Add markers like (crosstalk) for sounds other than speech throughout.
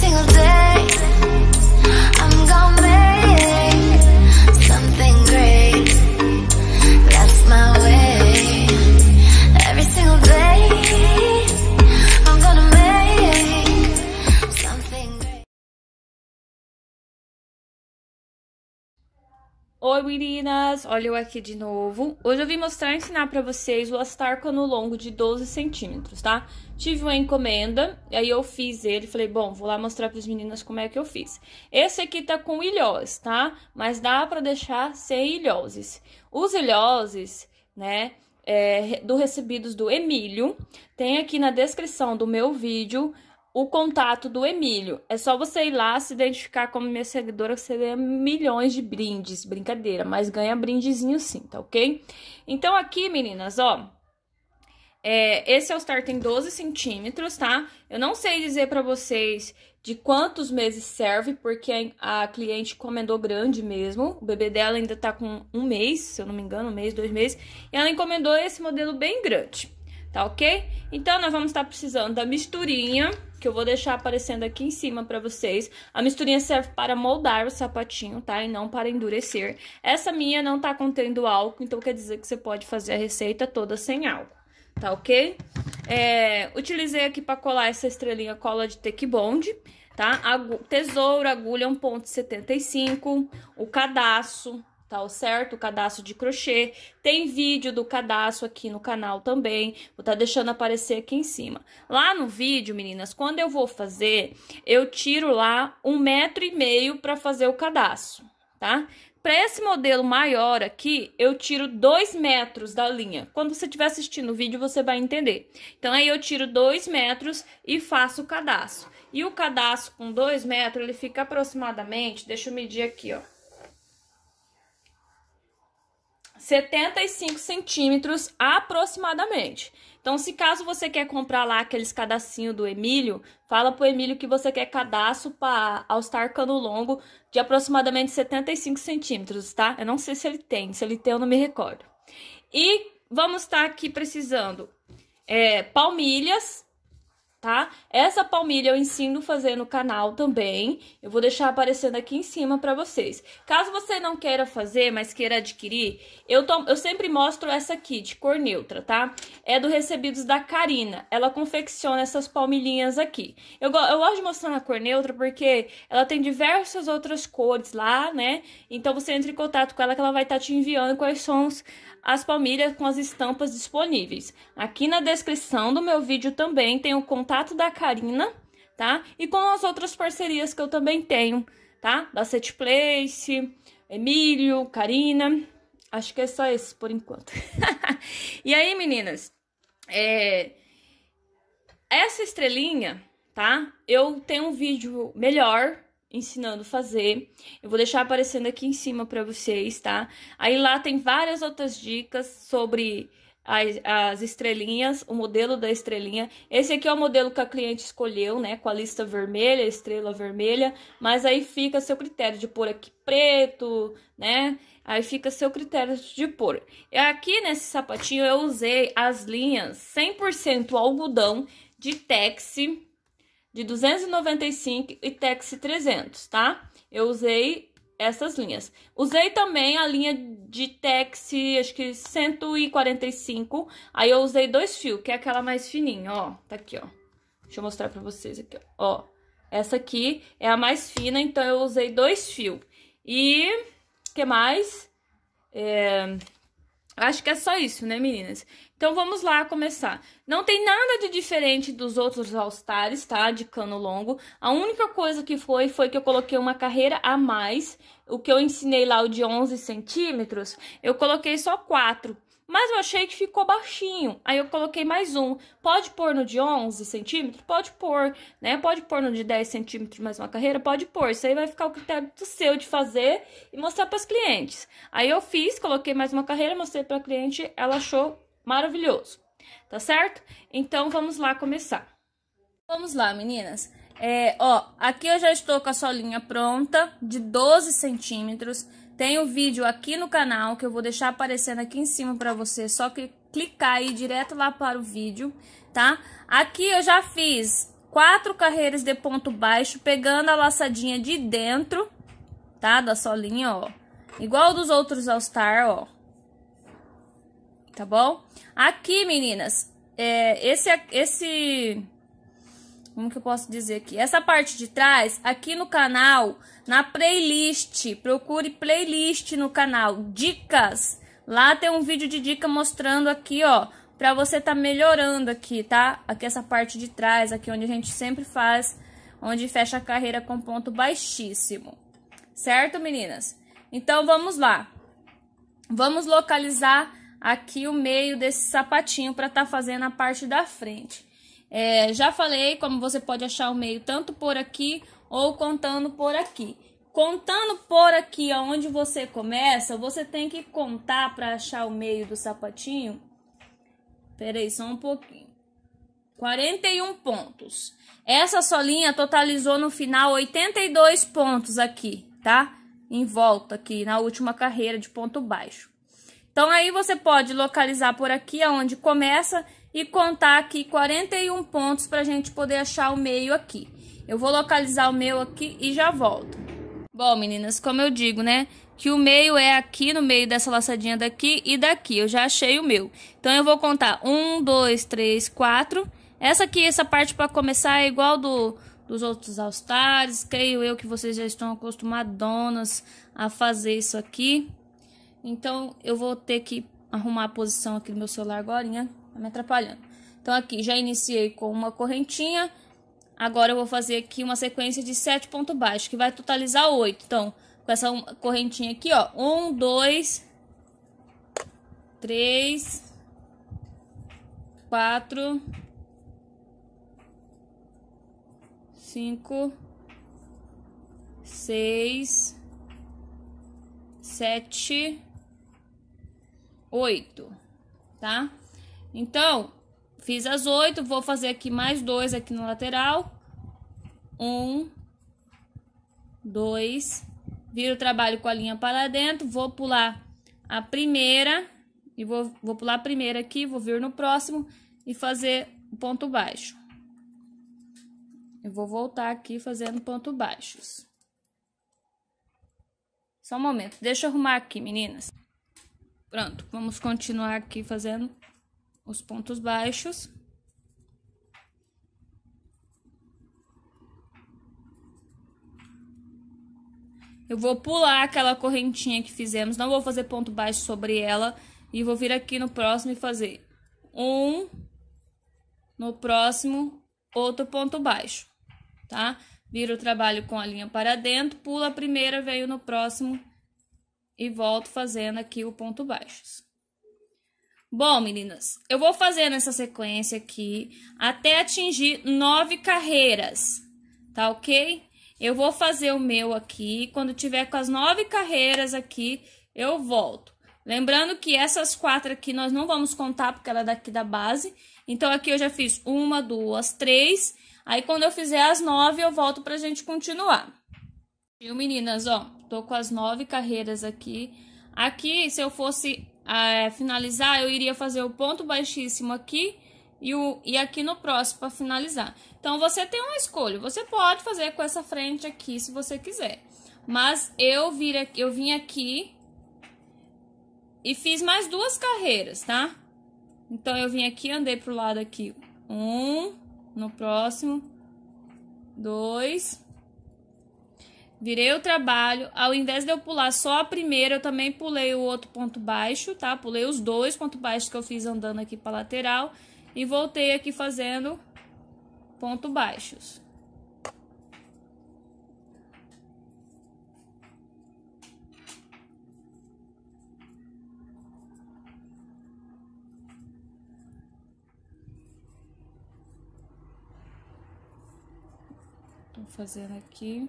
single day Oi meninas, olha eu aqui de novo. Hoje eu vim mostrar e ensinar para vocês o astarco no longo de 12 centímetros, tá? Tive uma encomenda, aí eu fiz ele, falei, bom, vou lá mostrar para as meninas como é que eu fiz. Esse aqui tá com ilhós, tá? Mas dá para deixar sem ilhoses. Os ilhoses, né, é, do recebidos do Emílio, tem aqui na descrição do meu vídeo o contato do Emílio. É só você ir lá se identificar como minha seguidora que você ganha milhões de brindes. Brincadeira, mas ganha brindezinho sim, tá ok? Então aqui, meninas, ó. É, esse All-Star tem 12 centímetros, tá? Eu não sei dizer pra vocês de quantos meses serve, porque a, cliente encomendou grande mesmo. O bebê dela ainda tá com um mês, se eu não me engano, um mês, dois meses. E ela encomendou esse modelo bem grande, tá ok? Então, nós vamos estar tá precisando da misturinha que eu vou deixar aparecendo aqui em cima pra vocês. A misturinha serve para moldar o sapatinho, tá? E não para endurecer. Essa minha não tá contendo álcool, então quer dizer que você pode fazer a receita toda sem álcool, tá ok? É, utilizei aqui pra colar essa estrelinha cola de Tech Bond, tá? Agu tesouro, agulha 1.75, o cadastro, tá certo? O cadastro de crochê. Tem vídeo do cadastro aqui no canal também. Vou tá deixando aparecer aqui em cima. Lá no vídeo, meninas, quando eu vou fazer, eu tiro lá um metro e meio para fazer o cadastro, tá? Para esse modelo maior aqui, eu tiro dois metros da linha. Quando você estiver assistindo o vídeo, você vai entender. Então, aí eu tiro dois metros e faço o cadastro. E o cadastro com dois metros, ele fica aproximadamente... Deixa eu medir aqui, ó 75 centímetros aproximadamente. Então, se caso você quer comprar lá aqueles cadacinho do Emílio, fala pro Emílio que você quer cadastro para All Cano Longo de aproximadamente 75 centímetros, tá? Eu não sei se ele tem, se ele tem eu não me recordo. E vamos estar tá aqui precisando é, palmilhas, tá? Essa palmilha eu ensino a fazer no canal também. Eu vou deixar aparecendo aqui em cima para vocês. Caso você não queira fazer, mas queira adquirir, eu, tô, eu sempre mostro essa aqui, de cor neutra, tá? É do Recebidos da Karina. Ela confecciona essas palmilhinhas aqui. Eu, eu gosto de mostrar na cor neutra porque ela tem diversas outras cores lá, né? Então, você entra em contato com ela que ela vai estar tá te enviando quais são as palmilhas com as estampas disponíveis. Aqui na descrição do meu vídeo também tem o contato da Karina, tá? E com as outras parcerias que eu também tenho, tá? Da Set Place, Emílio, Karina. Acho que é só esse por enquanto. (laughs) e aí, meninas, é... essa estrelinha, tá? Eu tenho um vídeo melhor ensinando a fazer. Eu vou deixar aparecendo aqui em cima para vocês, tá? Aí lá tem várias outras dicas sobre as, as, estrelinhas, o modelo da estrelinha. Esse aqui é o modelo que a cliente escolheu, né? Com a lista vermelha, estrela vermelha. Mas aí fica a seu critério de pôr aqui preto, né? Aí fica a seu critério de pôr. Aqui nesse sapatinho eu usei as linhas 100% algodão de texi de 295 e Tex 300, tá? Eu usei essas linhas. Usei também a linha de Tex, acho que 145, aí eu usei dois fios, que é aquela mais fininha, ó, tá aqui, ó. Deixa eu mostrar pra vocês aqui, ó. Essa aqui é a mais fina, então eu usei dois fios. E, que mais? É... Acho que é só isso, né, meninas? Então vamos lá começar. Não tem nada de diferente dos outros All Stars, tá? De cano longo. A única coisa que foi, foi que eu coloquei uma carreira a mais. O que eu ensinei lá, o de 11 centímetros, eu coloquei só 4. Mas eu achei que ficou baixinho. Aí eu coloquei mais um. Pode pôr no de 11 centímetros? Pode pôr, né? Pode pôr no de 10 centímetros mais uma carreira? Pode pôr. Isso aí vai ficar o critério do seu de fazer e mostrar para as clientes. Aí eu fiz, coloquei mais uma carreira, mostrei para a cliente, ela achou maravilhoso, tá certo? Então, vamos lá começar. Vamos lá, meninas. É, ó, aqui eu já estou com a solinha pronta, de 12 centímetros. Tem o um vídeo aqui no canal, que eu vou deixar aparecendo aqui em cima para você, só que clicar aí direto lá para o vídeo, tá? Aqui eu já fiz quatro carreiras de ponto baixo, pegando a laçadinha de dentro, tá? Da solinha, ó. Igual dos outros All Star, ó tá bom? Aqui, meninas, é, esse, é, esse, como que eu posso dizer aqui? Essa parte de trás, aqui no canal, na playlist, procure playlist no canal, dicas. Lá tem um vídeo de dica mostrando aqui, ó, pra você tá melhorando aqui, tá? Aqui essa parte de trás, aqui onde a gente sempre faz, onde fecha a carreira com ponto baixíssimo. Certo, meninas? Então, vamos lá. Vamos localizar aqui o meio desse sapatinho para estar tá fazendo a parte da frente. É, já falei como você pode achar o meio tanto por aqui ou contando por aqui. Contando por aqui aonde você começa, você tem que contar para achar o meio do sapatinho. Peraí, só um pouquinho. 41 pontos. Essa solinha totalizou no final 82 pontos aqui, tá? Em volta aqui na última carreira de ponto baixo. Então aí você pode localizar por aqui aonde começa e contar aqui 41 pontos para a gente poder achar o meio aqui. Eu vou localizar o meu aqui e já volto. Bom, meninas, como eu digo, né? Que o meio é aqui no meio dessa laçadinha daqui e daqui. Eu já achei o meu. Então eu vou contar um, dois, três, quatro. Essa aqui, essa parte para começar é igual do dos outros alstares. Creio eu que vocês já estão acostumadonas a fazer isso aqui. Então, eu vou ter que arrumar a posição aqui do meu celular agora, tá me atrapalhando. Então, aqui, já iniciei com uma correntinha. Agora, eu vou fazer aqui uma sequência de sete pontos baixos, que vai totalizar oito. Então, com essa correntinha aqui, ó. Um, dois, três, quatro, cinco, seis, sete oito, tá? Então, fiz as oito, vou fazer aqui mais dois aqui na lateral. Um, dois, viro o trabalho com a linha para dentro, vou pular a primeira, e vou, vou pular a primeira aqui, vou vir no próximo e fazer ponto baixo. Eu vou voltar aqui fazendo ponto baixos. Só um momento, deixa eu arrumar aqui, meninas. Pronto, vamos continuar aqui fazendo os pontos baixos. Eu vou pular aquela correntinha que fizemos, não vou fazer ponto baixo sobre ela. E vou vir aqui no próximo e fazer um, no próximo, outro ponto baixo, tá? Vira o trabalho com a linha para dentro, pula a primeira, veio no próximo, e volto fazendo aqui o ponto baixos. Bom, meninas, eu vou fazer nessa sequência aqui até atingir nove carreiras, tá ok? Eu vou fazer o meu aqui, quando tiver com as nove carreiras aqui, eu volto. Lembrando que essas quatro aqui nós não vamos contar, porque ela é daqui da base. Então, aqui eu já fiz uma, duas, três. Aí, quando eu fizer as nove, eu volto pra gente continuar. Viu, meninas, ó? Tô com as nove carreiras aqui. Aqui, se eu fosse ah, é, finalizar, eu iria fazer o ponto baixíssimo aqui e, o, e aqui no próximo para finalizar. Então, você tem uma escolha. Você pode fazer com essa frente aqui, se você quiser. Mas eu, vir, eu vim aqui e fiz mais duas carreiras, tá? Então, eu vim aqui, andei pro lado aqui. Um, no próximo. Dois. Virei o trabalho, ao invés de eu pular só a primeira, eu também pulei o outro ponto baixo, tá? Pulei os dois pontos baixos que eu fiz andando aqui pra lateral e voltei aqui fazendo ponto baixos. Tô fazendo aqui.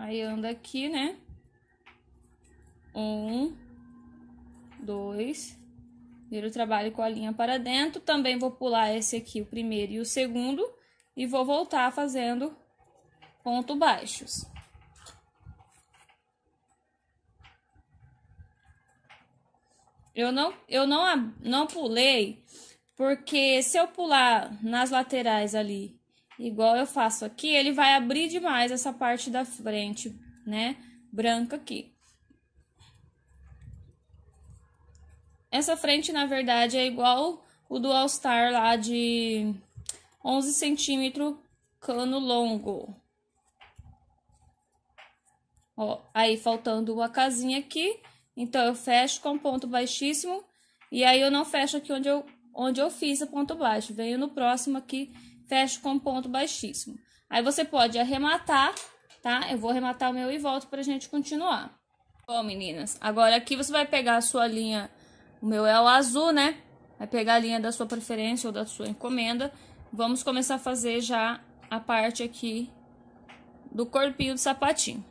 Aí anda aqui, né? Um, dois. Primeiro trabalho com a linha para dentro. Também vou pular esse aqui, o primeiro e o segundo. E vou voltar fazendo ponto baixos. Eu não, eu não, não pulei, porque se eu pular nas laterais ali igual eu faço aqui, ele vai abrir demais essa parte da frente, né? Branca aqui. Essa frente, na verdade, é igual o do All Star lá de 11 centímetros, cano longo. Ó, aí faltando uma casinha aqui, então eu fecho com ponto baixíssimo, e aí eu não fecho aqui onde eu, onde eu fiz a ponto baixo, venho no próximo aqui fecho com ponto baixíssimo. Aí você pode arrematar, tá? Eu vou arrematar o meu e volto pra gente continuar. Bom, meninas, agora aqui você vai pegar a sua linha, o meu é o azul, né? Vai pegar a linha da sua preferência ou da sua encomenda. Vamos começar a fazer já a parte aqui do corpinho do sapatinho.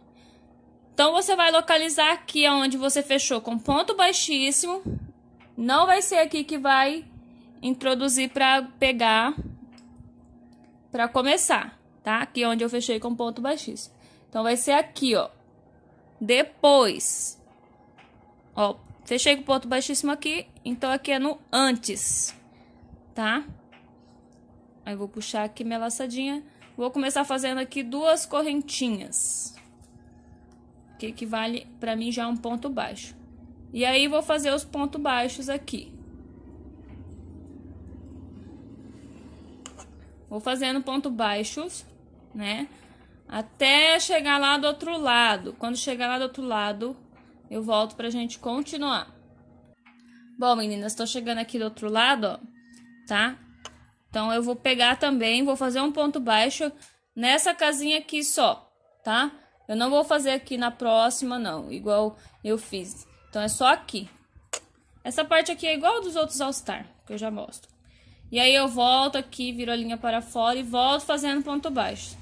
Então, você vai localizar aqui onde você fechou com ponto baixíssimo. Não vai ser aqui que vai introduzir para pegar para começar, tá? Aqui é onde eu fechei com ponto baixíssimo. Então, vai ser aqui, ó. Depois. Ó, fechei com ponto baixíssimo aqui, então aqui é no antes, tá? Aí, vou puxar aqui minha laçadinha. Vou começar fazendo aqui duas correntinhas. Que equivale para mim já um ponto baixo. E aí, vou fazer os pontos baixos aqui. Vou fazendo ponto baixos, né? Até chegar lá do outro lado. Quando chegar lá do outro lado, eu volto pra gente continuar. Bom, meninas, tô chegando aqui do outro lado, ó, tá? Então, eu vou pegar também, vou fazer um ponto baixo nessa casinha aqui só, tá? Eu não vou fazer aqui na próxima, não, igual eu fiz. Então, é só aqui. Essa parte aqui é igual dos outros All Star, que eu já mostro. E aí eu volto aqui, viro a linha para fora e volto fazendo ponto baixo.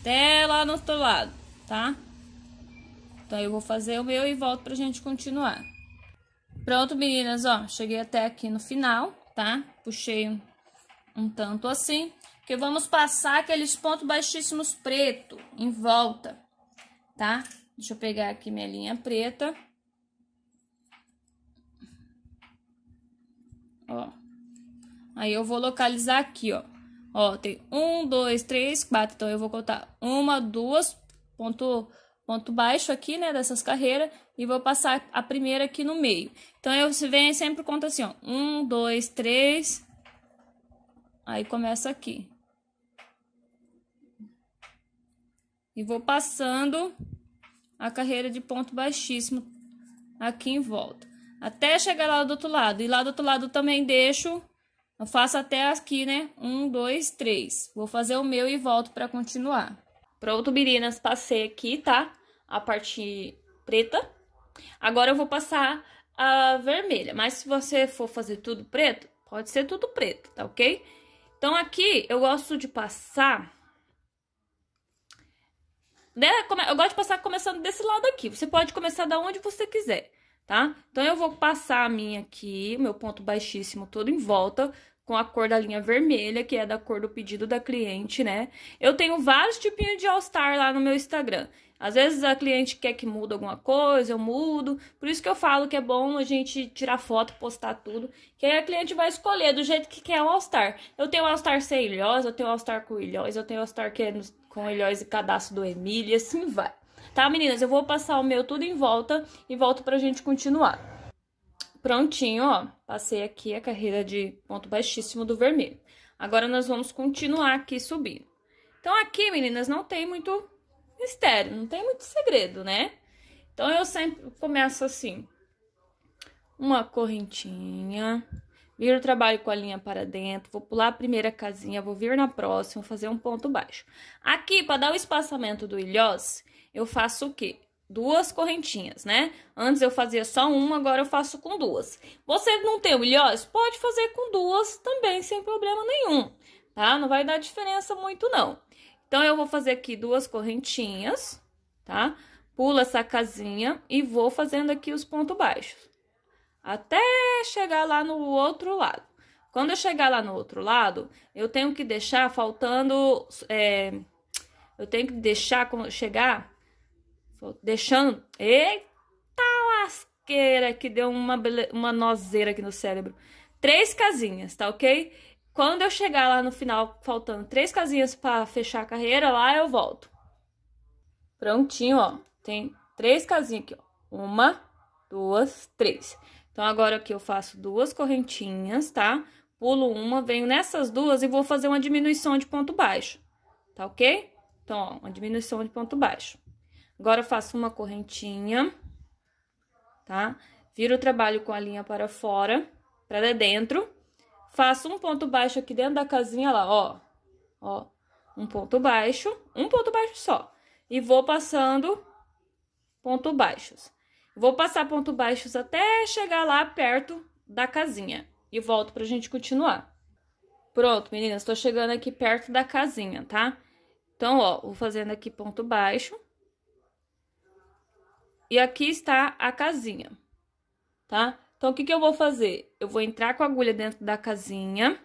Até lá no outro lado, tá? Então eu vou fazer o meu e volto pra gente continuar. Pronto, meninas, ó. Cheguei até aqui no final, tá? Puxei um, tanto assim. Que vamos passar aqueles pontos baixíssimos preto em volta, tá? Deixa eu pegar aqui minha linha preta. Ó. Aí eu vou localizar aqui, ó. Ó, tem um, dois, três, quatro. Então, eu vou contar uma, duas, ponto, ponto baixo aqui, né, dessas carreiras. E vou passar a primeira aqui no meio. Então, eu se vem sempre conta assim, ó. Um, dois, três. Aí, começa aqui. E vou passando a carreira de ponto baixíssimo aqui em volta. Até chegar lá do outro lado. E lá do outro lado também deixo eu faço até aqui, né? Um, dois, três. Vou fazer o meu e volto para continuar. Pronto, meninas, passei aqui, tá? A parte preta. Agora eu vou passar a vermelha, mas se você for fazer tudo preto, pode ser tudo preto, tá ok? Então, aqui eu gosto de passar... Né? Eu gosto de passar começando desse lado aqui. Você pode começar da onde você quiser tá? Então, eu vou passar a minha aqui, meu ponto baixíssimo todo em volta, com a cor da linha vermelha, que é da cor do pedido da cliente, né? Eu tenho vários tipinhos de All-Star lá no meu Instagram. Às vezes a cliente quer que mude alguma coisa, eu mudo. Por isso que eu falo que é bom a gente tirar foto, postar tudo. Que aí a cliente vai escolher do jeito que quer o All-Star. Eu tenho All-Star sem ilhós, eu tenho All-Star com ilhós, eu tenho All-Star é com ilhós e cadastro do Emília, assim vai. Tá, meninas? Eu vou passar o meu tudo em volta e volto pra gente continuar. Prontinho, ó. Passei aqui a carreira de ponto baixíssimo do vermelho. Agora, nós vamos continuar aqui subindo. Então, aqui, meninas, não tem muito mistério, não tem muito segredo, né? Então, eu sempre começo assim. Uma correntinha, viro o trabalho com a linha para dentro, vou pular a primeira casinha, vou vir na próxima, fazer um ponto baixo. Aqui, para dar o espaçamento do ilhós, eu faço o quê? Duas correntinhas, né? Antes eu fazia só uma, agora eu faço com duas. Você não tem milhões? Pode fazer com duas também, sem problema nenhum, tá? Não vai dar diferença muito, não. Então, eu vou fazer aqui duas correntinhas, tá? Pula essa casinha e vou fazendo aqui os pontos baixos. Até chegar lá no outro lado. Quando eu chegar lá no outro lado, eu tenho que deixar faltando... É, eu tenho que deixar chegar deixando. Eita lasqueira que deu uma, uma nozeira aqui no cérebro. Três casinhas, tá ok? Quando eu chegar lá no final, faltando três casinhas para fechar a carreira, lá eu volto. Prontinho, ó. Tem três casinhas aqui, ó. Uma, duas, três. Então, agora aqui eu faço duas correntinhas, tá? Pulo uma, venho nessas duas e vou fazer uma diminuição de ponto baixo, tá ok? Então, ó, uma diminuição de ponto baixo. Agora, faço uma correntinha, tá? Viro o trabalho com a linha para fora, para dentro. Faço um ponto baixo aqui dentro da casinha lá, ó. Ó, um ponto baixo, um ponto baixo só. E vou passando ponto baixos. Vou passar ponto baixos até chegar lá perto da casinha. E volto pra gente continuar. Pronto, meninas, tô chegando aqui perto da casinha, tá? Então, ó, vou fazendo aqui ponto baixo. E aqui está a casinha, tá? Então, o que, que eu vou fazer? Eu vou entrar com a agulha dentro da casinha,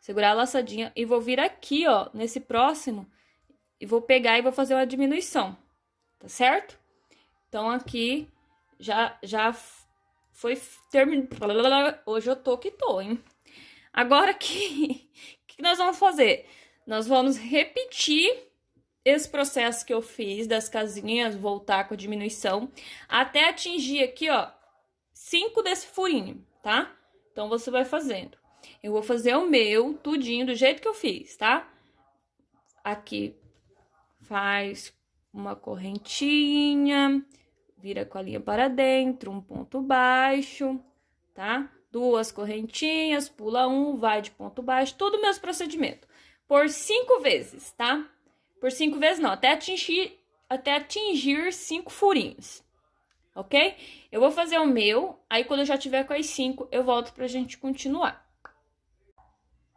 segurar a laçadinha e vou vir aqui, ó, nesse próximo, e vou pegar e vou fazer uma diminuição, tá certo? Então, aqui já, já foi terminado. Hoje eu tô que tô, hein? Agora, (laughs) que, que nós vamos fazer? Nós vamos repetir esse processo que eu fiz das casinhas voltar com a diminuição até atingir aqui, ó, cinco desse furinho, tá? Então, você vai fazendo. Eu vou fazer o meu tudinho do jeito que eu fiz, tá? Aqui, faz uma correntinha, vira com a linha para dentro, um ponto baixo, tá? Duas correntinhas, pula um, vai de ponto baixo, tudo meus procedimentos. Por cinco vezes, tá? Por cinco vezes não, até atingir, até atingir cinco furinhos. Ok? Eu vou fazer o meu, aí quando eu já tiver com as cinco, eu volto pra gente continuar.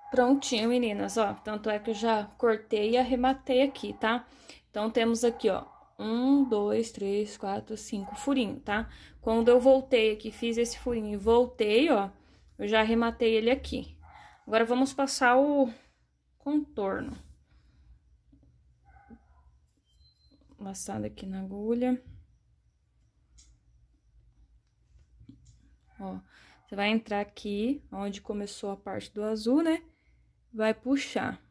Prontinho, meninas, ó. Tanto é que eu já cortei e arrematei aqui, tá? Então, temos aqui, ó, um, dois, três, quatro, cinco furinho, tá? Quando eu voltei aqui, fiz esse furinho e voltei, ó, eu já arrematei ele aqui. Agora, vamos passar o contorno. laçada aqui na agulha. Ó, você vai entrar aqui, onde começou a parte do azul, né? Vai puxar.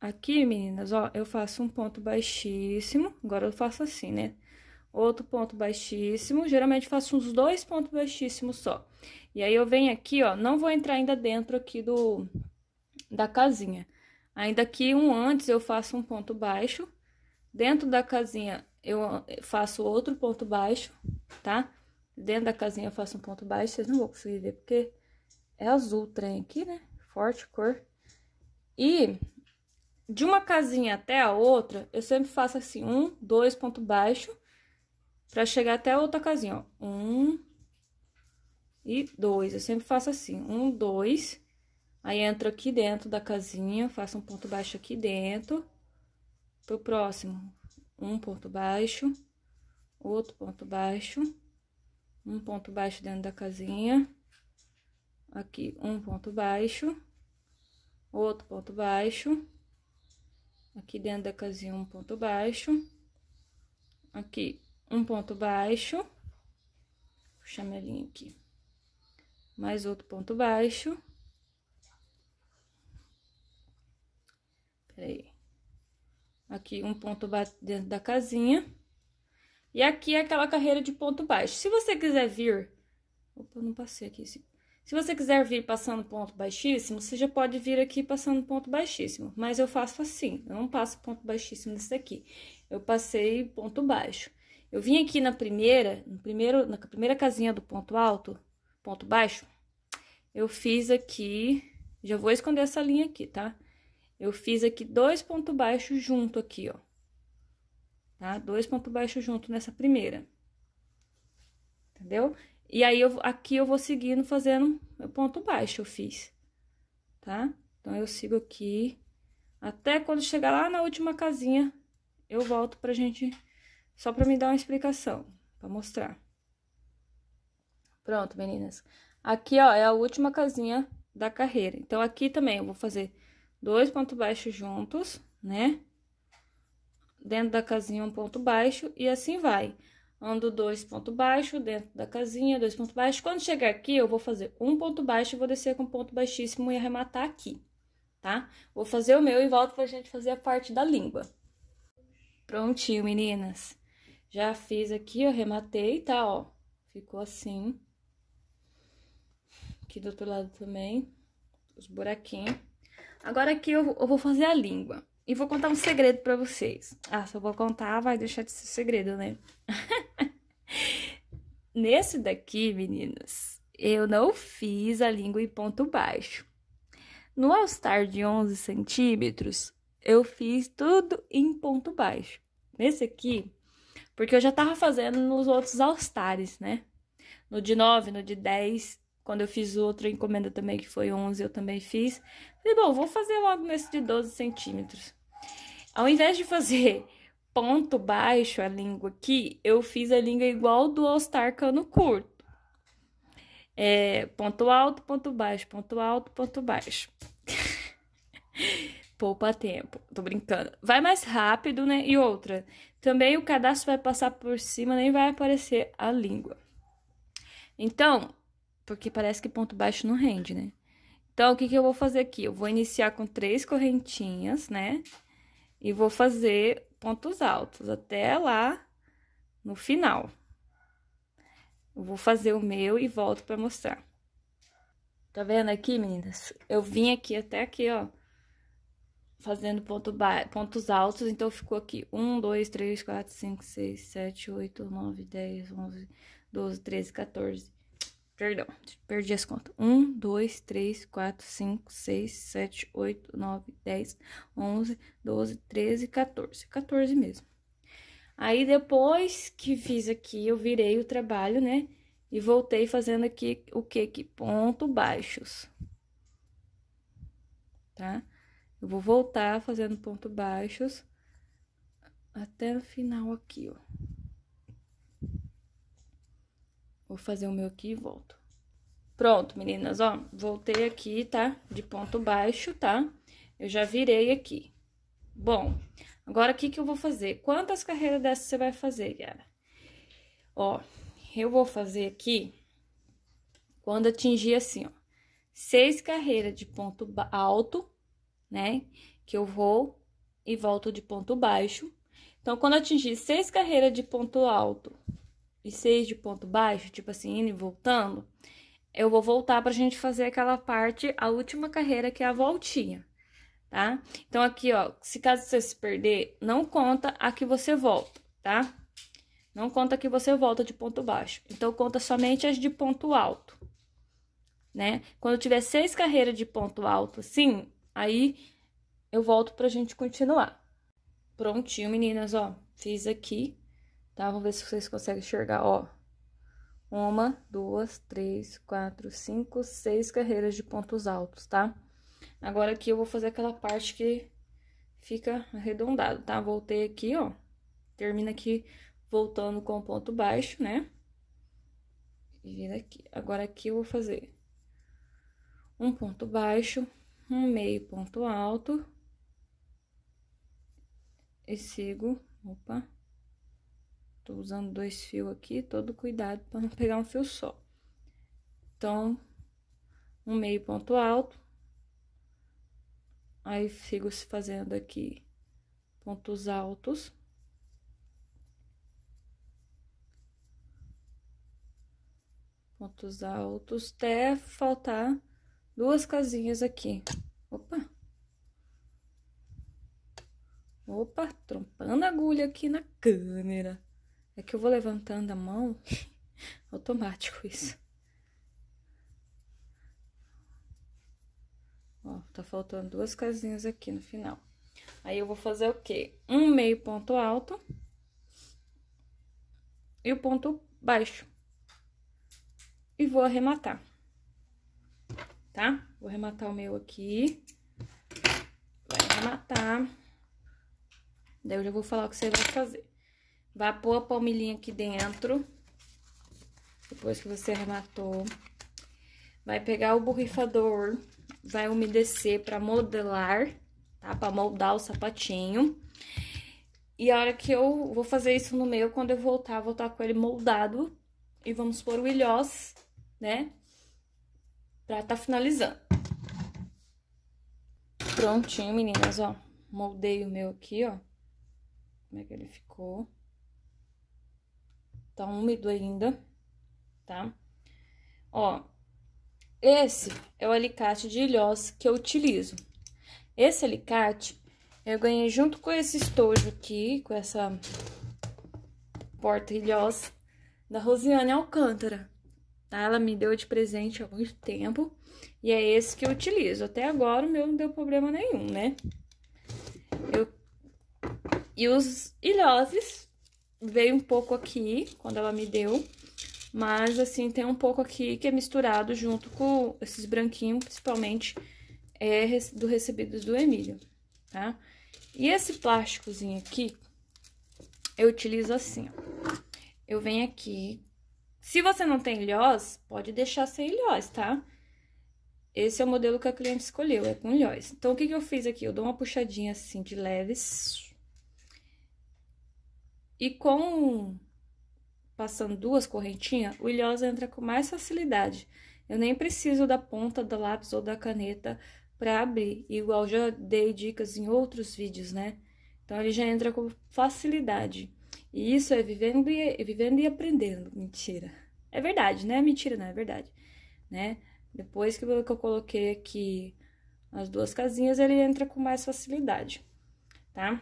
Aqui, meninas, ó, eu faço um ponto baixíssimo, agora eu faço assim, né? Outro ponto baixíssimo, geralmente faço uns dois pontos baixíssimos só. E aí, eu venho aqui, ó, não vou entrar ainda dentro aqui do... da casinha. Ainda que um antes eu faço um ponto baixo. Dentro da casinha eu faço outro ponto baixo, tá? Dentro da casinha eu faço um ponto baixo, vocês não vão conseguir ver porque é azul o trem aqui, né? Forte cor. E de uma casinha até a outra, eu sempre faço assim, um, dois ponto baixo, pra chegar até a outra casinha, ó. Um e dois, eu sempre faço assim, um, dois Aí, entro aqui dentro da casinha, faço um ponto baixo aqui dentro. Pro próximo, um ponto baixo, outro ponto baixo, um ponto baixo dentro da casinha. Aqui, um ponto baixo, outro ponto baixo. Aqui dentro da casinha, um ponto baixo. Aqui, um ponto baixo. Puxar minha linha aqui. Mais outro ponto baixo Peraí. Aqui um ponto dentro da casinha. E aqui é aquela carreira de ponto baixo. Se você quiser vir... Opa, não passei aqui. Se você quiser vir passando ponto baixíssimo, você já pode vir aqui passando ponto baixíssimo. Mas eu faço assim, eu não passo ponto baixíssimo nesse daqui. Eu passei ponto baixo. Eu vim aqui na primeira, no primeiro, na primeira casinha do ponto alto, ponto baixo, eu fiz aqui... Já vou esconder essa linha aqui, tá? Eu fiz aqui dois pontos baixos junto aqui, ó. Tá? Dois pontos baixos junto nessa primeira. Entendeu? E aí, eu, aqui eu vou seguindo fazendo meu ponto baixo, eu fiz. Tá? Então, eu sigo aqui. Até quando chegar lá na última casinha, eu volto pra gente... Só pra me dar uma explicação, pra mostrar. Pronto, meninas. Aqui, ó, é a última casinha da carreira. Então, aqui também eu vou fazer dois pontos baixos juntos, né? Dentro da casinha, um ponto baixo, e assim vai. Ando dois pontos baixos, dentro da casinha, dois pontos baixos. Quando chegar aqui, eu vou fazer um ponto baixo, e vou descer com um ponto baixíssimo e arrematar aqui, tá? Vou fazer o meu e volto pra gente fazer a parte da língua. Prontinho, meninas. Já fiz aqui, eu arrematei, tá, ó. Ficou assim. Aqui do outro lado também, os buraquinhos. Agora aqui eu, eu vou fazer a língua. E vou contar um segredo para vocês. Ah, se eu vou contar, vai deixar de ser segredo, né? (laughs) Nesse daqui, meninas, eu não fiz a língua em ponto baixo. No All Star de 11 centímetros, eu fiz tudo em ponto baixo. Nesse aqui, porque eu já tava fazendo nos outros All Stars, né? No de 9, no de 10, quando eu fiz outra encomenda também, que foi 11, eu também fiz. Falei, bom, vou fazer logo nesse de 12 centímetros. Ao invés de fazer (laughs) ponto baixo a língua aqui, eu fiz a língua igual do All Star cano curto. É, ponto alto, ponto baixo, ponto alto, ponto baixo. (laughs) Poupa tempo, tô brincando. Vai mais rápido, né? E outra, também o cadastro vai passar por cima, nem vai aparecer a língua. Então, porque parece que ponto baixo não rende, né? Então, o que, que eu vou fazer aqui? Eu vou iniciar com três correntinhas, né? E vou fazer pontos altos até lá no final. Eu vou fazer o meu e volto pra mostrar. Tá vendo aqui, meninas? Eu vim aqui até aqui, ó. Fazendo ponto pontos altos, então ficou aqui 1, 2, 3, 4, 5, 6, 7, 8, 9, 10, 11, 12, 13, 14, Perdão, perdi as contas. 1, 2, 3, 4, 5, 6, 7, 8, 9, 10, 11, 12, 13, 14. 14 mesmo. Aí, depois que fiz aqui, eu virei o trabalho, né? E voltei fazendo aqui o que? Que ponto baixos. Tá? Eu vou voltar fazendo ponto baixos até o final aqui, ó. Vou fazer o meu aqui e volto. Pronto, meninas, ó, voltei aqui, tá? De ponto baixo, tá? Eu já virei aqui. Bom, agora o que que eu vou fazer? Quantas carreiras dessas você vai fazer, galera? Ó, eu vou fazer aqui, quando atingir assim, ó, seis carreiras de ponto alto, né? Que eu vou e volto de ponto baixo. Então, quando atingir seis carreiras de ponto alto e 6 de ponto baixo, tipo assim, indo e voltando, eu vou voltar pra gente fazer aquela parte, a última carreira, que é a voltinha, tá? Então, aqui, ó, se caso você se perder, não conta a que você volta, tá? Não conta que você volta de ponto baixo. Então, conta somente as de ponto alto, né? Quando tiver seis carreiras de ponto alto, assim, aí eu volto pra gente continuar. Prontinho, meninas, ó. Fiz aqui Tá? Vamos ver se vocês conseguem enxergar, ó. Uma, duas, três, quatro, cinco, seis carreiras de pontos altos, tá? Agora aqui eu vou fazer aquela parte que fica arredondado, tá? Voltei aqui, ó. Termina aqui voltando com o ponto baixo, né? E vira aqui. Agora aqui eu vou fazer um ponto baixo, um meio ponto alto. E sigo, opa, Tô usando dois fios aqui, todo cuidado para não pegar um fio só. Então, um meio ponto alto. Aí, sigo fazendo aqui pontos altos. Pontos altos, até faltar duas casinhas aqui. Opa! Opa, trompando agulha aqui na câmera. É que eu vou levantando a mão, (laughs) automático isso. Ó, tá faltando duas casinhas aqui no final. Aí, eu vou fazer o quê? Um meio ponto alto e o ponto baixo. E vou arrematar, tá? Vou arrematar o meu aqui. Vai arrematar. Daí, eu já vou falar o que você vai fazer. Vá pôr a palmilhinha aqui dentro. Depois que você arrematou. Vai pegar o borrifador, vai umedecer para modelar, tá? Para moldar o sapatinho. E a hora que eu vou fazer isso no meu, quando eu voltar, vou estar com ele moldado. E vamos pôr o ilhós, né? Pra tá finalizando. Prontinho, meninas, ó. Moldei o meu aqui, ó. Como é que ele ficou? tá úmido ainda, tá? Ó, esse é o alicate de ilhós que eu utilizo. Esse alicate eu ganhei junto com esse estojo aqui, com essa porta ilhós da Rosiane Alcântara. Tá? Ela me deu de presente há muito tempo e é esse que eu utilizo. Até agora o meu não deu problema nenhum, né? Eu... E os ilhoses veio um pouco aqui, quando ela me deu. Mas, assim, tem um pouco aqui que é misturado junto com esses branquinhos, principalmente, é do recebido do Emílio, tá? E esse plásticozinho aqui, eu utilizo assim, ó. Eu venho aqui. Se você não tem ilhós, pode deixar sem ilhós, tá? Esse é o modelo que a cliente escolheu, é com ilhós. Então, o que, que eu fiz aqui? Eu dou uma puxadinha assim de leves e com passando duas correntinhas, o ilhós entra com mais facilidade. Eu nem preciso da ponta do lápis ou da caneta para abrir, igual já dei dicas em outros vídeos, né? Então, ele já entra com facilidade. E isso é vivendo e, é vivendo e aprendendo. Mentira. É verdade, né? Mentira, não é verdade. Né? Depois que eu coloquei aqui as duas casinhas, ele entra com mais facilidade, tá?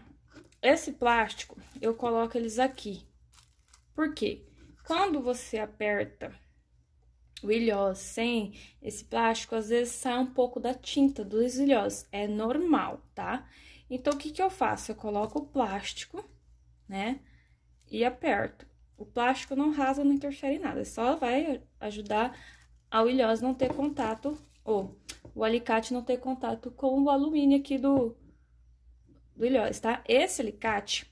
Esse plástico, eu coloco eles aqui. Por quê? Quando você aperta o ilhós sem esse plástico, às vezes sai um pouco da tinta dos ilhós. É normal, tá? Então, o que que eu faço? Eu coloco o plástico, né? E aperto. O plástico não rasga, não interfere em nada. Só vai ajudar ao ilhós não ter contato, ou o alicate não ter contato com o alumínio aqui do, do ilhós tá? Esse alicate,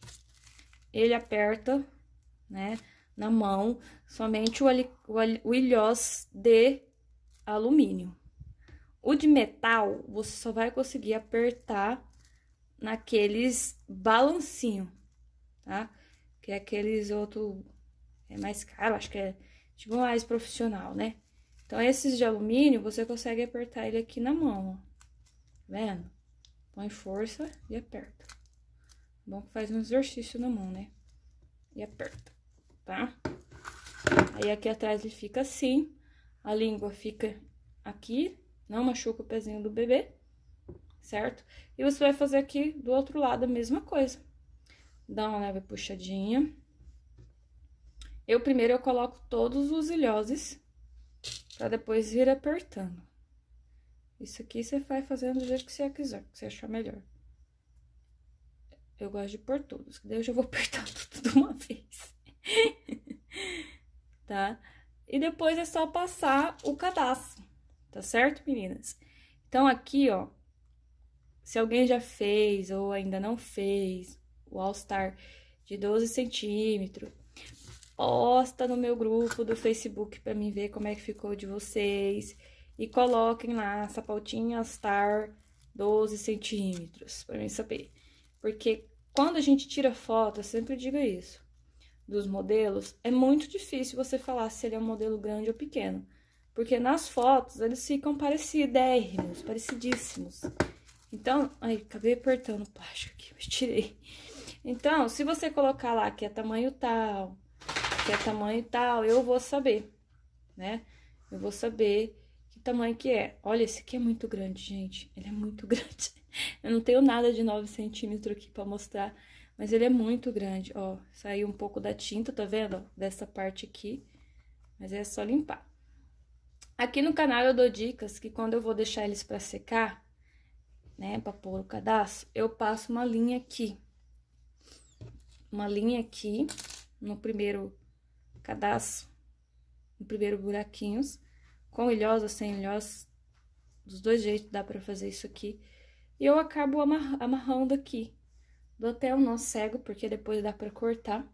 ele aperta, né, na mão, somente o, ali, o, o ilhós de alumínio. O de metal, você só vai conseguir apertar naqueles balancinho, tá? Que é aqueles outro é mais caro, acho que é tipo mais profissional, né? Então, esses de alumínio, você consegue apertar ele aqui na mão, ó. Tá vendo? Põe força e aperta. Bom que faz um exercício na mão, né? E aperta, tá? Aí aqui atrás ele fica assim, a língua fica aqui, não machuca o pezinho do bebê, certo? E você vai fazer aqui do outro lado a mesma coisa. Dá uma leve puxadinha. Eu primeiro eu coloco todos os ilhoses, pra depois vir apertando. Isso aqui você vai fazendo do jeito que você quiser, que você achar melhor. Eu gosto de pôr todos, que daí eu já vou (laughs) apertar tudo de uma vez. (laughs) tá? E depois é só passar o cadastro, tá certo, meninas? Então, aqui, ó, se alguém já fez ou ainda não fez o All Star de 12 centímetros, posta no meu grupo do Facebook para mim ver como é que ficou de vocês e coloquem lá sapatinha Star 12 centímetros, para mim saber. Porque quando a gente tira foto, eu sempre digo isso, dos modelos, é muito difícil você falar se ele é um modelo grande ou pequeno. Porque nas fotos eles ficam parecidérrimos, parecidíssimos. Então, aí, acabei apertando o plástico aqui, (laughs) mas tirei. Então, se você colocar lá que é tamanho tal, que é tamanho tal, eu vou saber, né? Eu vou saber que tamanho que é? Olha, esse aqui é muito grande, gente. Ele é muito (laughs) grande. Eu não tenho nada de 9 centímetros aqui pra mostrar, mas ele é muito grande. Ó, saiu um pouco da tinta, tá vendo? Dessa parte aqui, mas é só limpar. Aqui no canal eu dou dicas que quando eu vou deixar eles pra secar, né, pra pôr o cadastro, eu passo uma linha aqui. Uma linha aqui, no primeiro cadastro, no primeiro buraquinhos, com ilhosa, sem ilhosa, dos dois jeitos dá para fazer isso aqui. E eu acabo amarrando aqui. Dou até um nó cego, porque depois dá para cortar,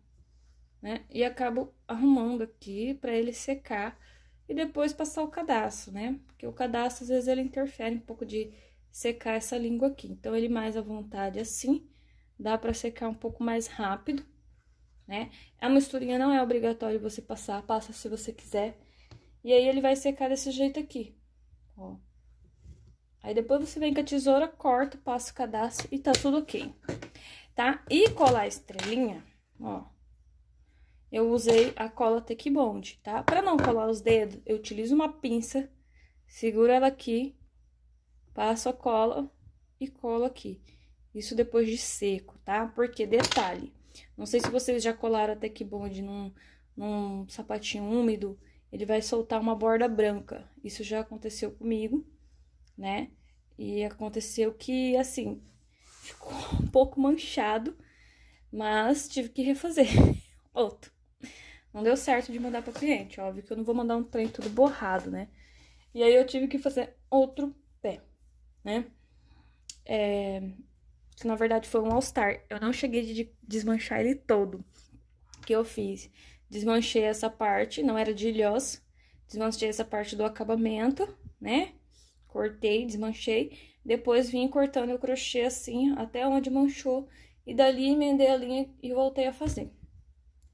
né? E acabo arrumando aqui para ele secar e depois passar o cadastro, né? Porque o cadastro, às vezes, ele interfere um pouco de secar essa língua aqui. Então, ele mais à vontade assim, dá para secar um pouco mais rápido, né? A misturinha não é obrigatório você passar, passa se você quiser, e aí, ele vai secar desse jeito aqui, ó. Aí, depois você vem com a tesoura, corta, passa o cadastro e tá tudo ok, tá? E colar a estrelinha, ó. Eu usei a cola Tech Bond, tá? Pra não colar os dedos, eu utilizo uma pinça, seguro ela aqui, passo a cola e colo aqui. Isso depois de seco, tá? Porque, detalhe, não sei se vocês já colaram a Tech Bond num, num sapatinho úmido ele vai soltar uma borda branca. Isso já aconteceu comigo, né? E aconteceu que, assim, (laughs) ficou um pouco manchado, mas tive que refazer (laughs) outro. Não deu certo de mandar para cliente, óbvio que eu não vou mandar um trem tudo borrado, né? E aí eu tive que fazer outro pé, né? É, que na verdade foi um All Star. Eu não cheguei de desmanchar ele todo que eu fiz desmanchei essa parte, não era de ilhós, desmanchei essa parte do acabamento, né? Cortei, desmanchei, depois vim cortando o crochê assim, até onde manchou, e dali emendei a linha e voltei a fazer.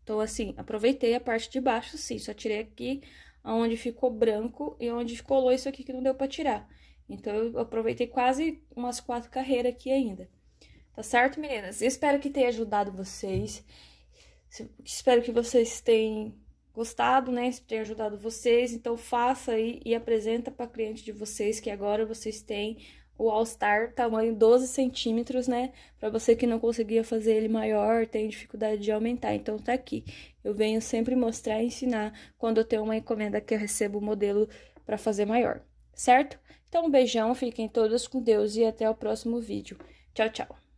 Então, assim, aproveitei a parte de baixo, sim, só tirei aqui onde ficou branco e onde colou isso aqui que não deu pra tirar. Então, eu aproveitei quase umas quatro carreiras aqui ainda. Tá certo, meninas? Espero que tenha ajudado vocês. Espero que vocês tenham gostado, né? Espero ter ajudado vocês. Então faça aí e apresenta para cliente de vocês que agora vocês têm o All Star tamanho 12 centímetros, né? Para você que não conseguia fazer ele maior, tem dificuldade de aumentar, então tá aqui. Eu venho sempre mostrar e ensinar quando eu tenho uma encomenda que eu recebo o modelo para fazer maior, certo? Então um beijão, fiquem todos com Deus e até o próximo vídeo. Tchau, tchau.